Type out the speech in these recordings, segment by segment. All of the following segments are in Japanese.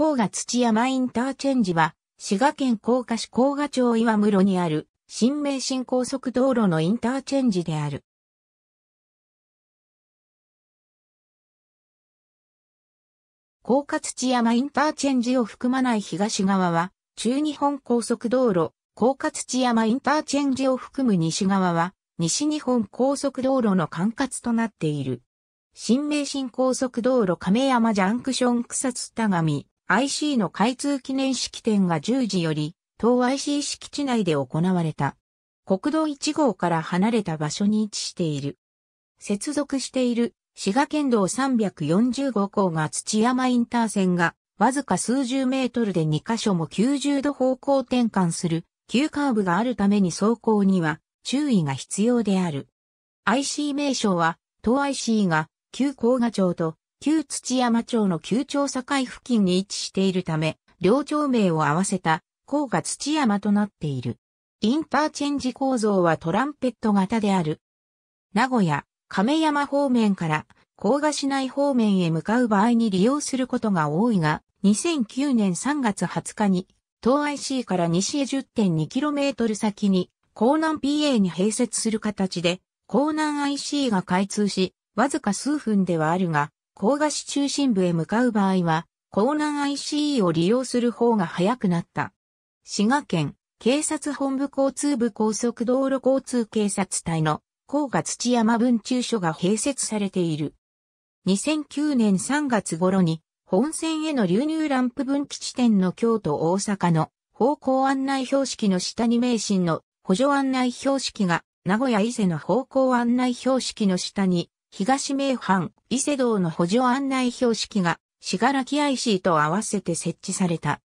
甲賀土山インターチェンジは、滋賀県甲賀市甲賀町岩室にある、新名神高速道路のインターチェンジである。甲賀土山インターチェンジを含まない東側は、中日本高速道路、甲賀土山インターチェンジを含む西側は、西日本高速道路の管轄となっている。新名神高速道路亀山ジャンクション草津田上、IC の開通記念式典が10時より、東 IC 敷地内で行われた。国道1号から離れた場所に位置している。接続している滋賀県道345号が土山インター線がわずか数十メートルで2箇所も90度方向転換する急カーブがあるために走行には注意が必要である。IC 名称は東 IC が旧甲賀町と旧土山町の旧町境付近に位置しているため、両町名を合わせた、甲賀土山となっている。インターチェンジ構造はトランペット型である。名古屋、亀山方面から、甲賀市内方面へ向かう場合に利用することが多いが、2009年3月20日に、東 IC から西へ 10.2km 先に、江南 PA に併設する形で、江南 IC が開通し、わずか数分ではあるが、甲賀市中心部へ向かう場合は、江南 ICE を利用する方が早くなった。滋賀県、警察本部交通部高速道路交通警察隊の甲賀土山分駐所が併設されている。2009年3月頃に、本線への流入ランプ分岐地点の京都大阪の方向案内標識の下に名神の補助案内標識が名古屋伊勢の方向案内標識の下に東名阪伊勢道の補助案内標識が、しがらき IC と合わせて設置された。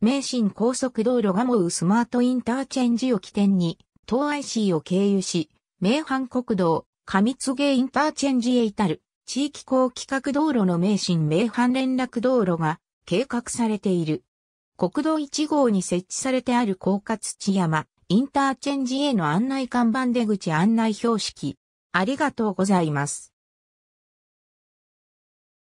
名神高速道路がもうスマートインターチェンジを起点に、東 IC を経由し、名阪国道、上津芸インターチェンジへ至る、地域高規格道路の名神名阪連絡道路が計画されている。国道1号に設置されてある高架土山、インターチェンジへの案内看板出口案内標識、ありがとうございます。